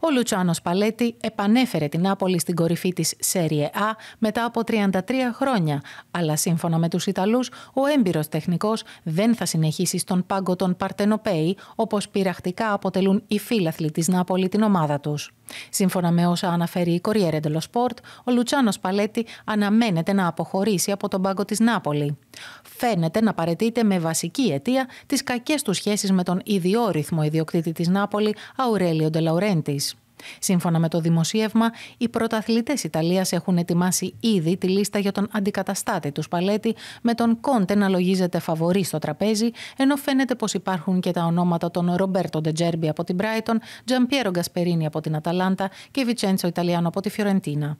Ο Λουτσάνος Παλέτη επανέφερε την Νάπολη στην κορυφή της Σέριε Α μετά από 33 χρόνια. Αλλά σύμφωνα με τους Ιταλούς, ο έμπειρος τεχνικός δεν θα συνεχίσει στον πάγκο των Παρτενοπέη, όπως πειραχτικά αποτελούν οι φίλαθλοι της Νάπολη την ομάδα τους. Σύμφωνα με όσα αναφέρει η Corriere dello Sport, ο Λουτσάνος Παλέτη αναμένεται να αποχωρήσει από τον πάγκο της Νάπολη. Φαίνεται να παρετείται με βασική αιτία τις κακές του σχέσεις με τον ιδιόρυθμο ιδιοκτήτη της Νάπολη, Αουρέλιο Ντελαουρέντης. Σύμφωνα με το δημοσίευμα, οι πρωταθλητές Ιταλίας έχουν ετοιμάσει ήδη τη λίστα για τον αντικαταστάτη τους Σπαλέτη, με τον Κόντε να λογίζεται φαβορή στο τραπέζι, ενώ φαίνεται πως υπάρχουν και τα ονόματα των Ρομπέρτο Ντετζέρμπι από την Μπράιτον, Τζαμπιέρο Γκασπερίνη από την Αταλάντα και Βιτσέντσο Ιταλιάνο από τη Φιωρεντίνα.